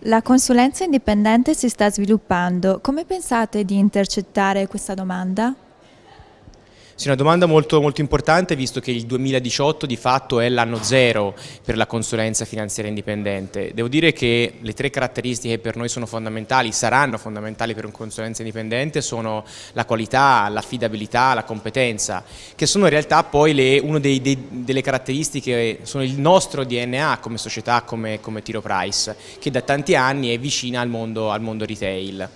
La consulenza indipendente si sta sviluppando, come pensate di intercettare questa domanda? Sì, una domanda molto, molto importante visto che il 2018 di fatto è l'anno zero per la consulenza finanziaria indipendente. Devo dire che le tre caratteristiche che per noi sono fondamentali, saranno fondamentali per un consulenza indipendente, sono la qualità, l'affidabilità, la competenza, che sono in realtà poi una delle caratteristiche, sono il nostro DNA come società, come, come Tiro Price, che da tanti anni è vicina al mondo, al mondo retail.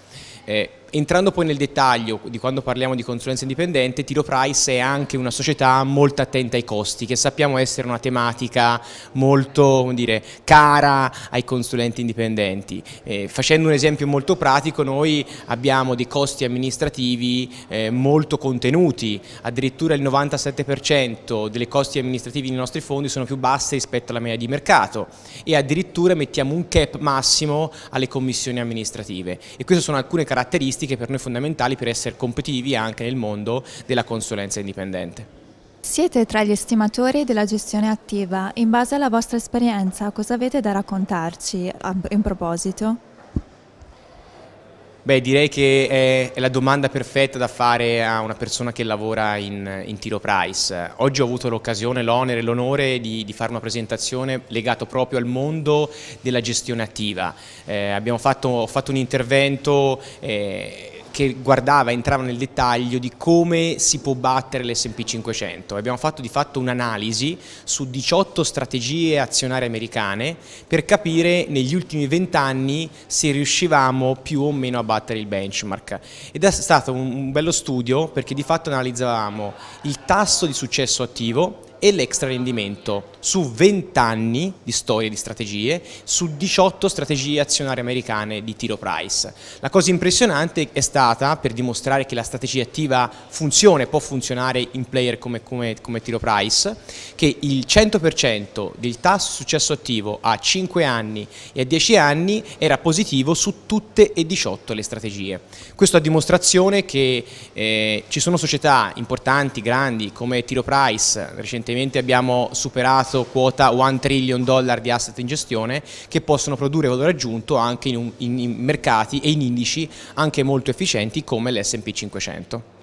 Eh, entrando poi nel dettaglio di quando parliamo di consulenza indipendente, Tiro Price è anche una società molto attenta ai costi, che sappiamo essere una tematica molto dire, cara ai consulenti indipendenti. Eh, facendo un esempio molto pratico, noi abbiamo dei costi amministrativi eh, molto contenuti, addirittura il 97% delle costi amministrativi nei nostri fondi sono più basse rispetto alla media di mercato e addirittura mettiamo un cap massimo alle commissioni amministrative e queste sono alcune caratteristiche caratteristiche per noi fondamentali per essere competitivi anche nel mondo della consulenza indipendente. Siete tra gli estimatori della gestione attiva, in base alla vostra esperienza cosa avete da raccontarci in proposito? Beh, direi che è, è, la domanda perfetta da fare a una persona che lavora in, in Tiro Price. Oggi ho avuto l'occasione, l'onere e l'onore di, di, fare una presentazione legata proprio al mondo della gestione attiva. Eh, fatto, ho fatto un intervento... Eh, che guardava, entrava nel dettaglio di come si può battere l'S&P 500. Abbiamo fatto di fatto un'analisi su 18 strategie azionarie americane per capire negli ultimi 20 anni se riuscivamo più o meno a battere il benchmark. Ed è stato un bello studio perché di fatto analizzavamo il tasso di successo attivo, e l'extra rendimento su 20 anni di storie di strategie, su 18 strategie azionarie americane di tiro price. La cosa impressionante è stata per dimostrare che la strategia attiva funziona e può funzionare in player come, come, come tiro price, che il 100% del tasso successo attivo a 5 anni e a 10 anni era positivo su tutte e 18 le strategie. Questo a dimostrazione che eh, ci sono società importanti, grandi come tiro price recentemente recentemente abbiamo superato quota 1 trillion dollar di asset in gestione che possono produrre valore aggiunto anche in, un, in mercati e in indici anche molto efficienti come l'S&P 500.